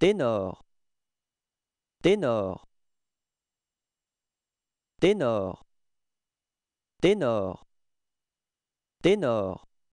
ténor ténor ténor ténor ténor